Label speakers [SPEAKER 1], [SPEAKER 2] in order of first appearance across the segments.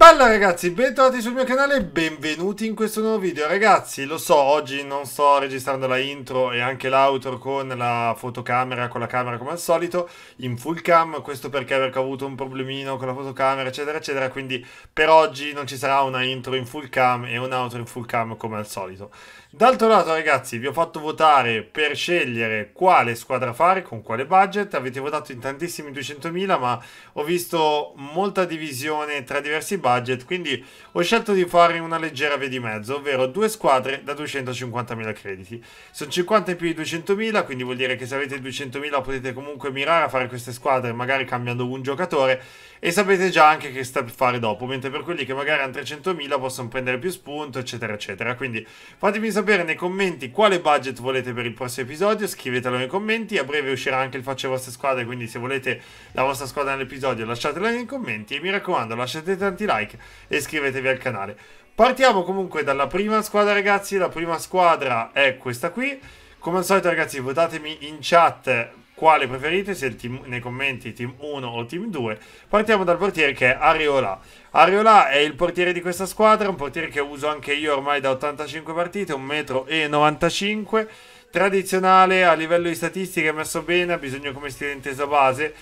[SPEAKER 1] Bella ragazzi, bentornati sul mio canale e benvenuti in questo nuovo video. Ragazzi, lo so, oggi non sto registrando la intro e anche l'outro con la fotocamera, con la camera come al solito, in full cam, questo perché perché avuto un problemino con la fotocamera, eccetera, eccetera, quindi per oggi non ci sarà una intro in full cam e un outro in full cam come al solito. D'altro lato, ragazzi, vi ho fatto votare per scegliere quale squadra fare, con quale budget. Avete votato in tantissimi 200.000, ma ho visto molta divisione tra diversi budget, quindi ho scelto di fare una leggera via di mezzo, ovvero due squadre da 250.000 crediti. Sono 50 in più di 200.000, quindi vuol dire che se avete 200.000 potete comunque mirare a fare queste squadre, magari cambiando un giocatore, e sapete già anche che step fare dopo, mentre per quelli che magari hanno 300.000 possono prendere più spunto, eccetera, eccetera. Quindi fatemi sapere sapere nei commenti quale budget volete per il prossimo episodio, scrivetelo nei commenti, a breve uscirà anche il faccio vostre squadre, quindi se volete la vostra squadra nell'episodio lasciatela nei commenti e mi raccomando lasciate tanti like e iscrivetevi al canale. Partiamo comunque dalla prima squadra ragazzi, la prima squadra è questa qui, come al solito ragazzi votatemi in chat quale preferite, se team, nei commenti team 1 o team 2. Partiamo dal portiere che è Areola. Areola è il portiere di questa squadra, un portiere che uso anche io ormai da 85 partite, 1,95 m, tradizionale a livello di statistiche, è messo bene, ha bisogno come stile intesa base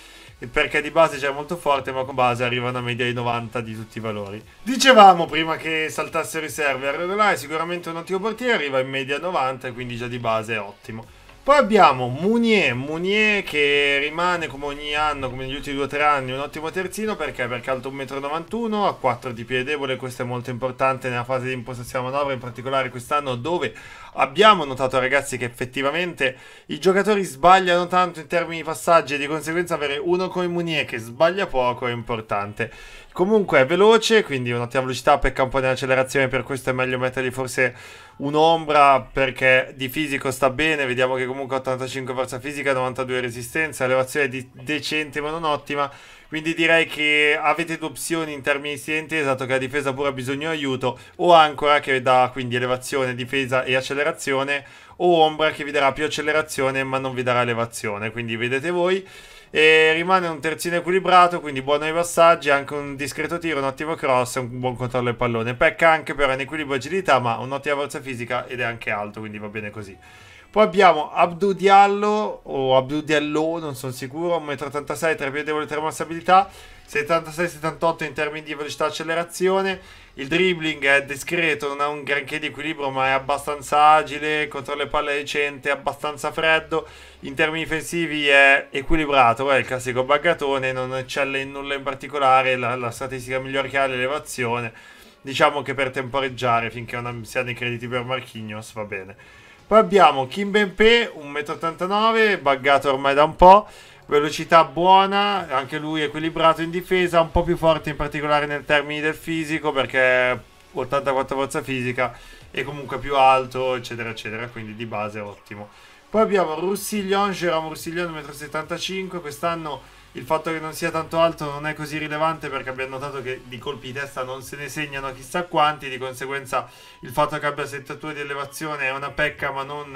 [SPEAKER 1] perché di base già è molto forte, ma con base arriva a una media di 90 di tutti i valori. Dicevamo prima che saltassero i server, là è sicuramente un ottimo portiere, arriva in media 90, quindi già di base è ottimo. Poi abbiamo Munier, Munier che rimane come ogni anno, come negli ultimi due o tre anni, un ottimo terzino perché? Perché alto 1,91 m, a 4 di piede debole, questo è molto importante nella fase di impostazione manovra, in particolare quest'anno dove abbiamo notato ragazzi che effettivamente i giocatori sbagliano tanto in termini di passaggi e di conseguenza avere uno come Munier che sbaglia poco è importante. Comunque è veloce, quindi un'ottima velocità, pecca un po' di accelerazione, per questo è meglio mettergli forse un'ombra perché di fisico sta bene, vediamo che comunque 85 forza fisica, 92 resistenza, elevazione di decente ma non ottima, quindi direi che avete due opzioni in termini di stenti, dato che la difesa pure ha bisogno di aiuto, o ancora che dà quindi elevazione, difesa e accelerazione, o ombra che vi darà più accelerazione ma non vi darà elevazione, quindi vedete voi. E rimane un terzino equilibrato, quindi buono ai passaggi, anche un discreto tiro, un ottimo cross e un buon controllo del pallone. Pecca anche però in equilibrio e agilità, ma un'ottima forza fisica ed è anche alto, quindi va bene così. Poi abbiamo Abdu Diallo o Abdu Diallo, non sono sicuro, 1,86 m, 3 di termostabilità, 76-78 in termini di velocità e accelerazione. Il dribbling è discreto, non ha un granché di equilibrio, ma è abbastanza agile, controlla le palle decente, abbastanza freddo. In termini difensivi è equilibrato, è il classico baggatone, non eccelle in nulla in particolare, la, la statistica migliore che ha è l'elevazione. Diciamo che per temporeggiare finché non si siano i crediti per Marquinhos, va bene. Poi abbiamo Kim Benpe, 1,89 m, buggato ormai da un po', velocità buona, anche lui equilibrato in difesa, un po' più forte in particolare nel termine del fisico perché 84 forza fisica e comunque più alto, eccetera, eccetera, quindi di base ottimo. Poi abbiamo Russillon, Jerome Russillon 1,75 m, quest'anno il fatto che non sia tanto alto non è così rilevante perché abbiamo notato che di colpi di testa non se ne segnano chissà quanti, di conseguenza il fatto che abbia 72 di elevazione è una pecca ma non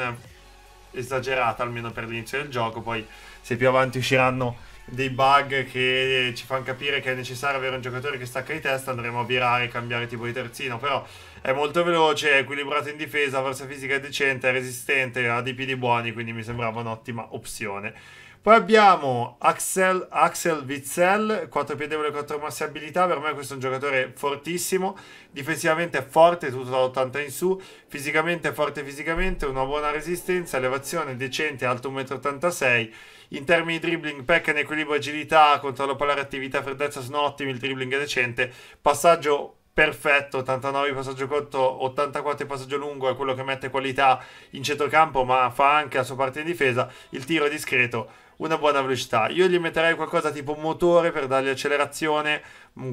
[SPEAKER 1] esagerata almeno per l'inizio del gioco, poi se più avanti usciranno dei bug che ci fanno capire che è necessario avere un giocatore che stacca di testa, andremo a virare e cambiare tipo di terzino, però è molto veloce, è equilibrato in difesa, forza fisica è decente, è resistente, ha dei piedi buoni, quindi mi sembrava un'ottima opzione. Poi abbiamo Axel, Axel Witzel, 4 piedevole, 4 masse abilità, per me questo è un giocatore fortissimo, difensivamente è forte, tutto da 80 in su, fisicamente è forte fisicamente, una buona resistenza, elevazione decente, alto 1,86 m, in termini di dribbling, pecca in equilibrio, agilità, controllo polare, attività, freddezza sono ottimi, il dribbling è decente, passaggio perfetto, 89 di passaggio corto, 84 di passaggio lungo è quello che mette qualità in centrocampo, ma fa anche la sua parte in difesa, il tiro è discreto una buona velocità. Io gli metterei qualcosa tipo motore per dargli accelerazione,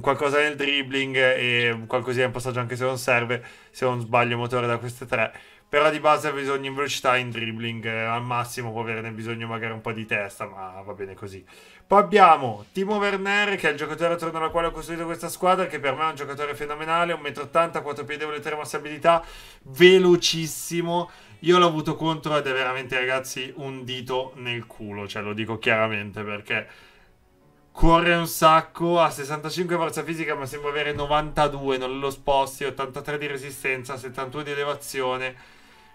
[SPEAKER 1] qualcosa nel dribbling e qualcosina in passaggio anche se non serve, se non sbaglio motore da queste tre. Però di base ha bisogno in velocità in dribbling, eh, al massimo può averne bisogno magari un po' di testa, ma va bene così. Poi abbiamo Timo Werner, che è il giocatore attorno al quale ho costruito questa squadra, che per me è un giocatore fenomenale, 1,80 m, 4 piedevole, 1,3 massi abilità, velocissimo. Io l'ho avuto contro ed è veramente, ragazzi, un dito nel culo, cioè lo dico chiaramente perché corre un sacco, ha 65 forza fisica ma sembra avere 92, non lo sposti, 83 di resistenza, 71 di elevazione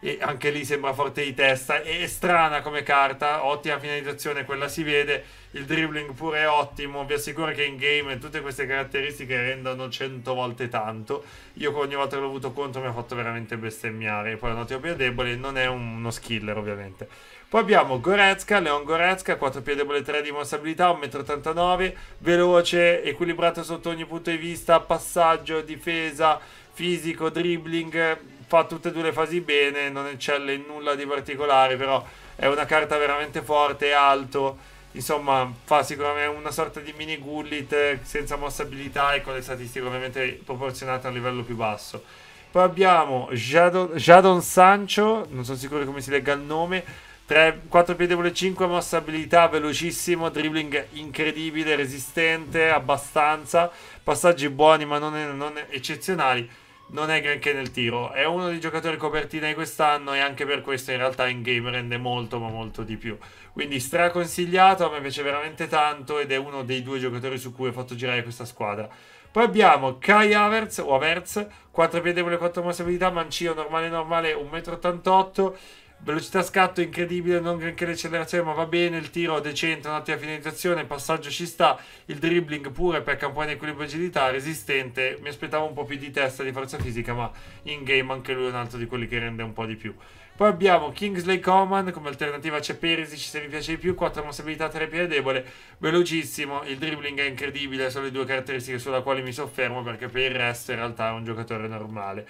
[SPEAKER 1] e anche lì sembra forte di testa. È strana come carta, ottima finalizzazione, quella si vede. Il dribbling pure è ottimo. Vi assicuro che in game tutte queste caratteristiche rendono 100 volte tanto. Io ogni volta che l'ho avuto contro mi ha fatto veramente bestemmiare. Poi è un ottimo più debole, non è uno skiller ovviamente. Poi abbiamo Goretzka, Leon Goretzka, 4 piedi debole 3 di mossabilità, 1,89 m, veloce, equilibrato sotto ogni punto di vista, passaggio, difesa, fisico, dribbling, fa tutte e due le fasi bene, non eccelle in nulla di particolare, però è una carta veramente forte, alto, insomma fa sicuramente una sorta di mini gullit eh, senza mossa abilità e con le statistiche ovviamente proporzionate a un livello più basso. Poi abbiamo Jadon, Jadon Sancho, non sono sicuro come si legga il nome, 3, 4 piedevole 5, mossa abilità, velocissimo, dribbling incredibile, resistente, abbastanza, passaggi buoni ma non, non eccezionali non è granché nel tiro. È uno dei giocatori copertina di quest'anno e anche per questo in realtà in game rende molto ma molto di più. Quindi straconsigliato, a me piace veramente tanto ed è uno dei due giocatori su cui ho fatto girare questa squadra. Poi abbiamo Kai Havertz o Avertz, 4 piedevole, 4 mosse abilità, mancino normale normale 1,88 m velocità scatto incredibile, non granché l'accelerazione, ma va bene, il tiro decente, un'ottima finalizzazione, il passaggio ci sta, il dribbling pure per campagna equilibrio e agilità, resistente, mi aspettavo un po' più di testa, di forza fisica, ma in game anche lui è un altro di quelli che rende un po' di più. Poi abbiamo Kingsley Coman come alternativa c'è Perisic se vi piace di più, 4 mossabilità, 3 piede debole, velocissimo, il dribbling è incredibile, sono le due caratteristiche sulla quali mi soffermo perché per il resto in realtà è un giocatore normale.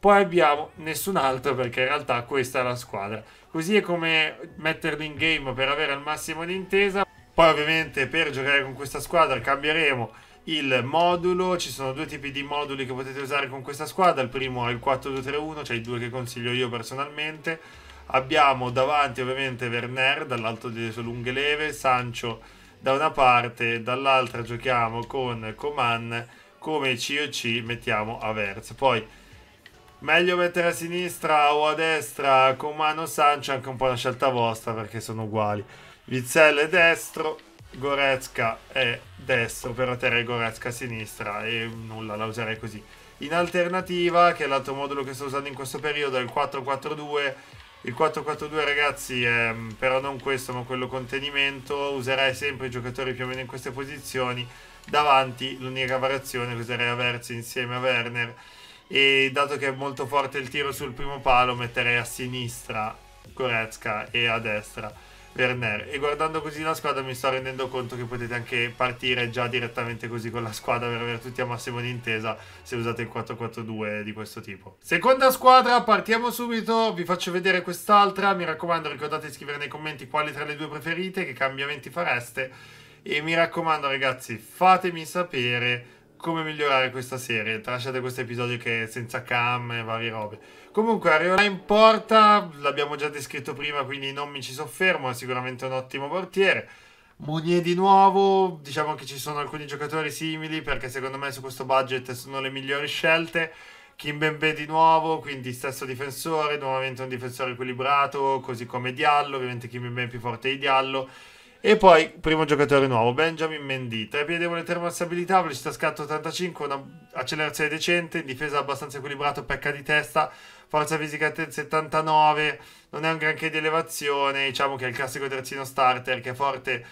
[SPEAKER 1] Poi abbiamo nessun altro perché in realtà questa è la squadra. Così è come metterli in game per avere al massimo l'intesa. Poi ovviamente per giocare con questa squadra cambieremo il modulo, ci sono due tipi di moduli che potete usare con questa squadra, il primo è il 4-2-3-1, cioè i due che consiglio io personalmente. Abbiamo davanti ovviamente Werner dall'alto delle sue lunghe leve, Sancho da una parte, dall'altra giochiamo con Coman, come COC mettiamo Avers. Poi Meglio mettere a sinistra o a destra con mano Sancia, anche un po' una scelta vostra perché sono uguali. Vizzel è destro, Goretzka è destro, per Terre Goretzka a sinistra e nulla, la userei così. In alternativa, che è l'altro modulo che sto usando in questo periodo, è il 4-4-2. Il 4-4-2 ragazzi è, mm, però non questo ma quello contenimento, userei sempre i giocatori più o meno in queste posizioni. Davanti l'unica variazione che userei a Verzi insieme a Werner e dato che è molto forte il tiro sul primo palo metterei a sinistra Goretzka e a destra Werner e guardando così la squadra mi sto rendendo conto che potete anche partire già direttamente così con la squadra per avere tutti a massimo di intesa se usate il 4-4-2 di questo tipo seconda squadra partiamo subito vi faccio vedere quest'altra mi raccomando ricordate di scrivere nei commenti quali tra le due preferite che cambiamenti fareste e mi raccomando ragazzi fatemi sapere come migliorare questa serie. Tralasciate questo episodio che è senza cam e varie robe. Comunque, arriverà in porta, l'abbiamo già descritto prima, quindi non mi ci soffermo. È sicuramente un ottimo portiere. Mounier di nuovo, diciamo che ci sono alcuni giocatori simili perché secondo me su questo budget sono le migliori scelte. Kimbembe di nuovo, quindi stesso difensore, nuovamente un difensore equilibrato, così come Diallo, ovviamente Kimbembe è più forte di Diallo. E poi, primo giocatore nuovo, Benjamin Mendy. Tre piedevole termoversabilità, velocità scatto 85, un'accelerazione decente, difesa abbastanza equilibrata, pecca di testa, forza fisica 79, non è un granché di elevazione, diciamo che è il classico terzino starter che è forte,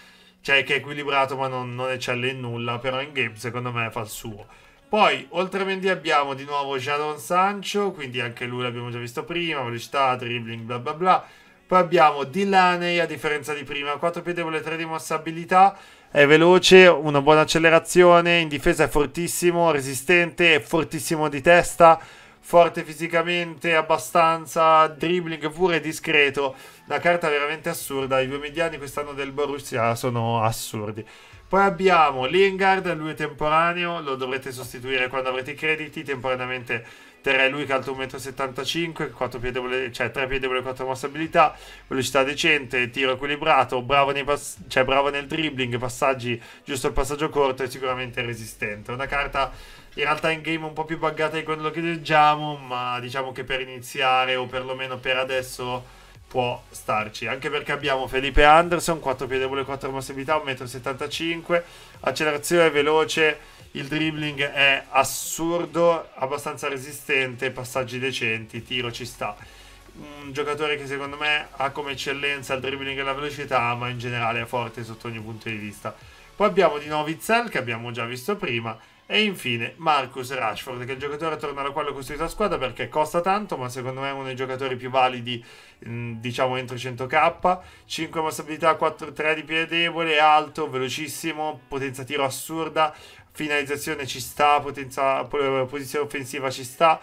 [SPEAKER 1] cioè che è equilibrato ma non, non eccelle in nulla, però in game secondo me fa il suo. Poi, oltre a Mendy abbiamo di nuovo Jadon Sancho, quindi anche lui l'abbiamo già visto prima, velocità, dribbling, bla bla bla. Poi abbiamo Delaney, a differenza di prima, 4 più debole, 3 di mossabilità, è veloce, una buona accelerazione, in difesa è fortissimo, resistente, è fortissimo di testa, forte fisicamente, abbastanza, dribbling pure discreto. La carta veramente assurda, i due mediani quest'anno del Borussia sono assurdi. Poi abbiamo Lingard, lui è temporaneo, lo dovrete sostituire quando avrete i crediti, temporaneamente terrei lui che è alto 1,75 m, piedevole, cioè 3 e 4 mossa abilità, velocità decente, tiro equilibrato, bravo, pass- cioè bravo nel dribbling, passaggi, giusto il passaggio corto e sicuramente resistente. Una carta in realtà in game un po' più buggata di quello che leggiamo, ma diciamo che per iniziare o perlomeno per adesso può starci, anche perché abbiamo Felipe Anderson, 4 piedevole, 4 mossabilità, 1,75 m, accelerazione veloce, il dribbling è assurdo, abbastanza resistente, passaggi decenti, tiro ci sta. Un giocatore che secondo me ha come eccellenza il dribbling e la velocità, ma in generale è forte sotto ogni punto di vista. Poi abbiamo di nuovo Izzel, che abbiamo già visto prima, e infine Marcus Rashford, che è il giocatore attorno alla quale ho costruito la squadra perché costa tanto, ma secondo me è uno dei giocatori più validi, diciamo entro 100k. 5 mostrabilità, 4-3 di piede debole, alto, velocissimo, potenza tiro assurda, finalizzazione ci sta, potenza, posizione offensiva ci sta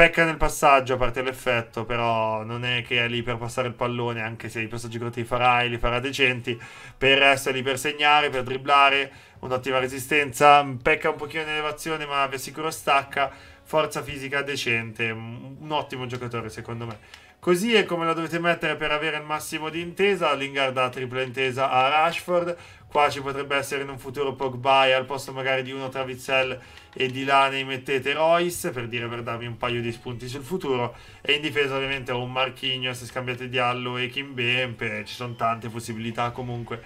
[SPEAKER 1] Pecca nel passaggio a parte l'effetto, però non è che è lì per passare il pallone, anche se i passaggi corti li farai, li farà decenti, per essere lì per segnare, per dribblare, un'ottima resistenza, pecca un pochino in elevazione ma vi assicuro stacca, forza fisica decente, un ottimo giocatore secondo me. Così è come la dovete mettere per avere il massimo di intesa. Lingard ha tripla intesa a Rashford. Qua ci potrebbe essere in un futuro Pogba e al posto magari di uno Travizzel e di là ne mettete Royce per dire per darvi un paio di spunti sul futuro. E in difesa ovviamente ho un Marchigno se scambiate Diallo e Kimbempe. Ci sono tante possibilità comunque.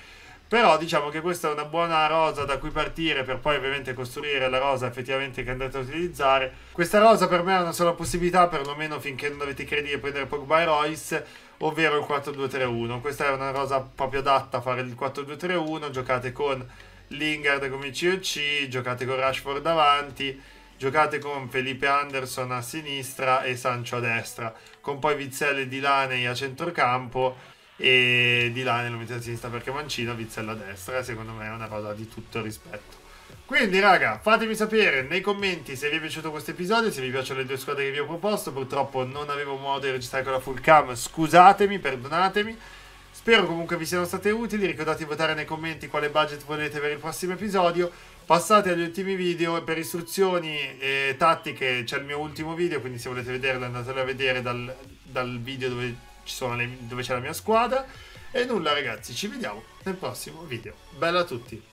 [SPEAKER 1] Però diciamo che questa è una buona rosa da cui partire per poi ovviamente costruire la rosa effettivamente che andate a utilizzare. Questa rosa per me è una sola possibilità, perlomeno finché non dovete credere di prendere Pogba e Royce, ovvero il 4-2-3-1. Questa è una rosa proprio adatta a fare il 4-2-3-1, giocate con Lingard come COC, giocate con Rashford davanti, giocate con Felipe Anderson a sinistra e Sancho a destra, con poi Vizzelle di Laney a centrocampo e di là nel mette a sinistra perché Mancino, Vizzella a destra, secondo me è una cosa di tutto rispetto. Quindi raga, fatemi sapere nei commenti se vi è piaciuto questo episodio, se vi piacciono le due squadre che vi ho proposto, purtroppo non avevo modo di registrare con la full cam, scusatemi, perdonatemi. Spero comunque vi siano state utili, ricordate di votare nei commenti quale budget volete per il prossimo episodio. Passate agli ultimi video per istruzioni e tattiche c'è il mio ultimo video, quindi se volete vederlo andatelo a vedere dal, dal video dove le, dove c'è la mia squadra. E nulla ragazzi, ci vediamo nel prossimo video. Bella a tutti!